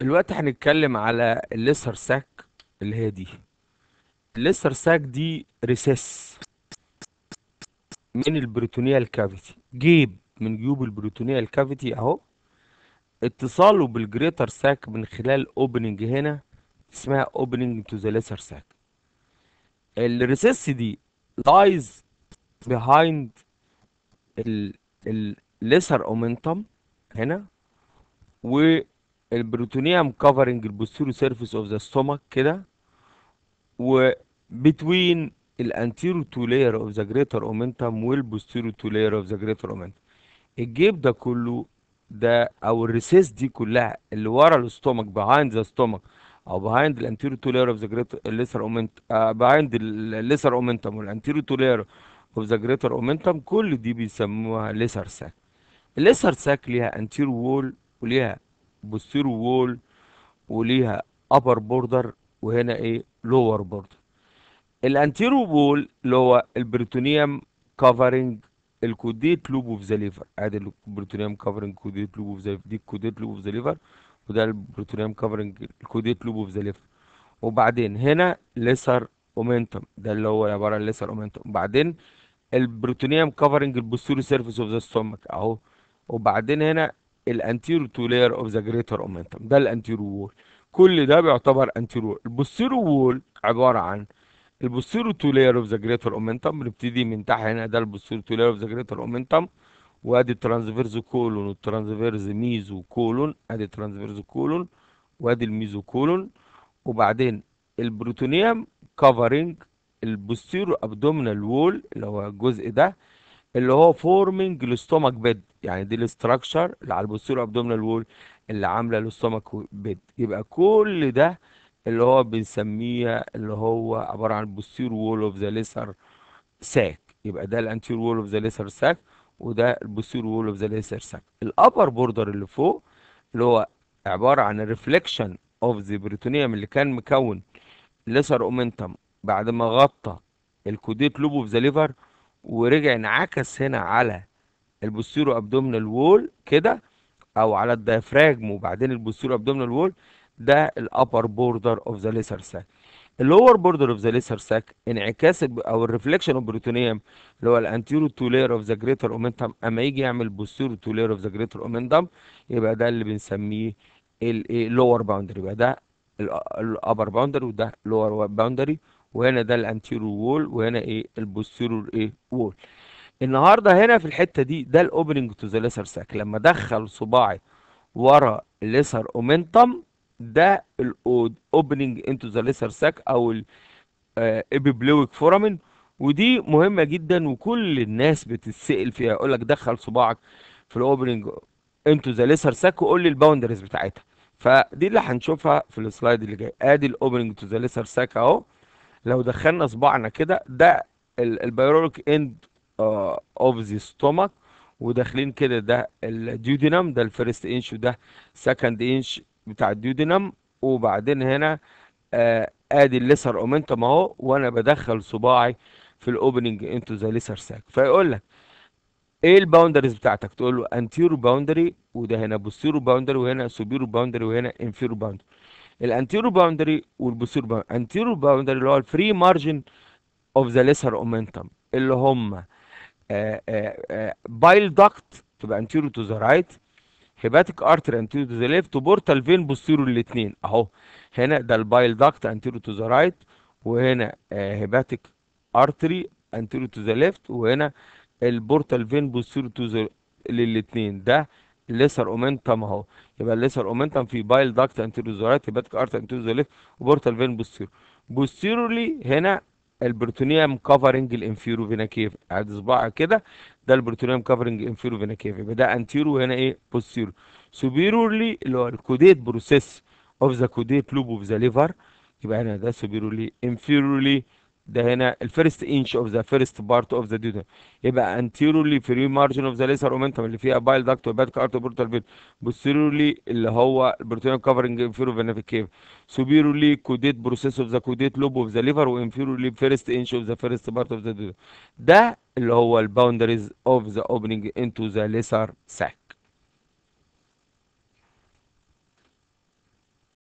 دلوقتي هنتكلم على الليسر ساك اللي هي دي الليسر ساك دي ريسس من البريتونيال كافيتي جيب من جيوب البريتونيال كافيتي اهو اتصاله بالجريتر ساك من خلال اوبننج هنا اسمها اوبننج تو ذا ليسر ساك الريسس دي لايز بيهايند الليسر اومنتم هنا و البروتونيوم كفرنج البوستيرو سيرفيس اوف ذا ستومك كده و between الانتيرو تو لاير اوف ذا جريتر اومنتم والبوستيرو تو لاير اوف ذا جريتر اومنتم الجيب ده كله ده او الريسيس دي كلها اللي ورا الاستومك بيهايند ذا ستومك او بيهايند الانتيرو تو لاير اوف ذا جريتر الليسر اومنت بيهايند الليسر اومنتم والانتيرو تو لاير اوف ذا جريتر اومنتم كل دي بيسموها ليسر ساك الليسر ساك ليها انتيرو وول وليها بالزيرو وول وليها ابر بوردر وهنا ايه لور بوردر الانتيرو وول اللي هو البريتونيوم كفرنج الكوديت لوب اوف ذا ليفر ادي البريتونيوم كفرنج كوديت لوب اوف ذا دي كوديت لوب اوف ذا ليفر وده البريتونيوم كفرنج الكوديت لوب اوف ذا ليفر وبعدين هنا ليسر اومنتوم ده اللي هو عباره عن ليسر اومنتوم وبعدين البروتونيوم كفرنج البوستيريو سيرفيس اوف ذا ستومك اهو وبعدين هنا الانتيرو تو لاير اوف ذا جريتر اومنتم ده الانتيرو وول كل ده بيعتبر انتيرو البوستيرو وول عباره عن البوستيرو تو لاير اوف ذا جريتر اومنتم بنبتدي من تحت هنا ده البوستيرو تو لاير اوف ذا جريتر اومنتم وادي الترانسفيرز كولون والترانسفيرز ميزو كولون ادي الترانسفيرز كولون وادي الميزو كولون وبعدين البروتونيوم كفرنج البوستيرو ابدومينال وول اللي هو الجزء ده اللي هو فورمنج الاستومك بيد يعني دي الاستراكشر اللي على البوستيرو ابدومينال وول اللي عامله الاستومك بيد يبقى كل ده اللي هو بنسميه اللي هو عباره عن البوستيرو وول اوف ذا ليسر ساك يبقى ده الانتير وول اوف ذا ليسر ساك وده البوستير وول اوف ذا ليسر ساك الابر بوردر اللي فوق اللي هو عباره عن ريفليكشن اوف ذا بريتونيوم اللي كان مكون ليسر اومنتم بعد ما غطى الكوديت لوب اوف ذا ليفر ورجع انعكس هنا على البوستيرو ابدومينال وول كده او على الديافراجم وبعدين البوستيرو ابدومينال وول ده الابر بوردر اوف ذا ليسر ساك اللور بوردر اوف ذا ليسر ساك انعكاس او الريفليكشن اوف بروتونيوم اللي هو الانتيرو تو لير اوف ذا جريتر اومنتم اما يجي يعمل بوستيرو تو لير اوف ذا جريتر اومنتم يبقى ده اللي بنسميه اللور باوندري يبقى ده الابر باوندري وده لور باوندري وهنا ده الانتيرو وول وهنا ايه البوستيرور ايه وول النهارده هنا في الحته دي ده الاوبننج تو ذا ليسر ساك لما ادخل صباعي ورا الليسر اومنتم ده الاوبننج انتو ذا ليسر ساك او الابيبلويك آه، فورامين ودي مهمه جدا وكل الناس بتتسال فيها يقول لك دخل صباعك في الاوبننج انتو ذا ليسر ساك وقول لي الباوندريز بتاعتها فدي اللي هنشوفها في السلايد اللي جاي ادي الاوبننج تو ذا ليسر ساك اهو لو دخلنا صباعنا كده ده البيروريك اند اوف ذا ستومك وداخلين كده ده الديودينم ده الفيرست انش وده سكند انش بتاع الديودينم وبعدين هنا آه ادي الليسر اومنتم اهو وانا بدخل صباعي في الاوبننج انتو ذا ليسر ساك فيقول لك ايه الباوندريز بتاعتك تقول له انتيرو باوندري وده هنا بوستيرو باوندري وهنا سوبيرو باوندري وهنا انفيرو باوندري الانتيرو باوندري والبوسير باوندري انتيرو باوندري اللي هو الفري مارجن اوف ذا ليسر اومنتم اللي هم بايل آه، داكت آه، آه، تبقى انتيرو تو ذا رايت هيباتيك ارتر انتيرو تو ذا ليفت وبورتال فين بوستيرو الاثنين اهو هنا ده البايل داكت انتيرو تو ذا رايت وهنا هيباتيك ارتري انتيرو تو ذا ليفت وهنا البورتال فين بوستيرو تو ذا للاثنين ده الليسر اومنتم اهو يبقى الليسر اومنتم في بايل داكت انتيروزورات هيباتيك ارت انتيروزوليت وبورتال فين بوستيرو بوستيرولي هنا البرتونيوم كفرنج الانفيرو فينا كيف عاد صباع كده ده البرتونيوم كفرنج الانفيرو فينا كيف يبقى ده انتيرو هنا ايه بوستيرو سوبيرولي اللي هو الكوديت بروسيس اوف ذا كوديت لوب اوف ذا ليفر يبقى هنا ده سوبيرولي انفيرولي ده هنا الفيرست انش اوف ذا فيرست بارت اوف ذا ديودم يبقى انتيرولي فري مارجن اوف ذا ليسر اومنتوم اللي فيها بايل داكت وباد كارت بورتال بيت بوستيرولي اللي هو البروتيوم كفرنج انفيرو فينافيك كيف سوبيرولي كوديت بروسيس اوف ذا كوديت لوب اوف ذا ليفر وانفيرولي فيرست انش اوف ذا فيرست بارت اوف ذا ديودم ده اللي هو الباوندريز اوف ذا اوبننج انتو ذا ليسر ساك